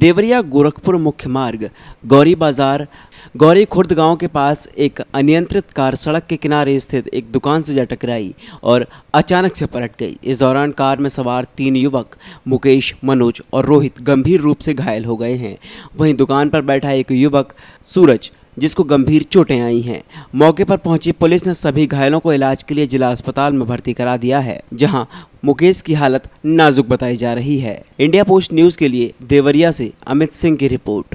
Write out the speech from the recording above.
देवरिया गोरखपुर मुख्य मार्ग गौरी बाजार गौरी खुर्द गांव के पास एक अनियंत्रित कार सड़क के किनारे स्थित एक दुकान से जा टकराई और अचानक से पलट गई इस दौरान कार में सवार तीन युवक मुकेश मनोज और रोहित गंभीर रूप से घायल हो गए हैं वहीं दुकान पर बैठा एक युवक सूरज जिसको गंभीर चोटें आई हैं मौके पर पहुंची पुलिस ने सभी घायलों को इलाज के लिए जिला अस्पताल में भर्ती करा दिया है जहां मुकेश की हालत नाजुक बताई जा रही है इंडिया पोस्ट न्यूज के लिए देवरिया से अमित सिंह की रिपोर्ट